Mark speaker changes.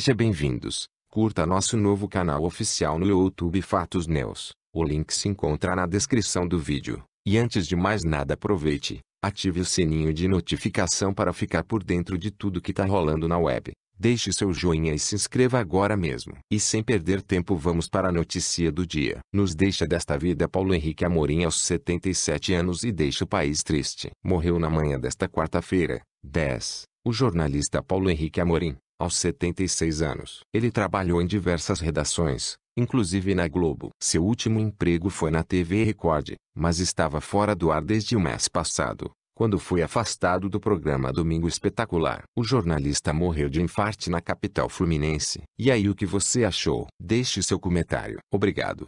Speaker 1: Seja bem-vindos. Curta nosso novo canal oficial no YouTube Fatos News. O link se encontra na descrição do vídeo. E antes de mais nada aproveite, ative o sininho de notificação para ficar por dentro de tudo que tá rolando na web. Deixe seu joinha e se inscreva agora mesmo. E sem perder tempo vamos para a notícia do dia. Nos deixa desta vida Paulo Henrique Amorim aos 77 anos e deixa o país triste. Morreu na manhã desta quarta-feira, 10. O jornalista Paulo Henrique Amorim, aos 76 anos, ele trabalhou em diversas redações, inclusive na Globo. Seu último emprego foi na TV Record, mas estava fora do ar desde o mês passado, quando foi afastado do programa Domingo Espetacular. O jornalista morreu de infarte na capital fluminense. E aí o que você achou? Deixe seu comentário. Obrigado.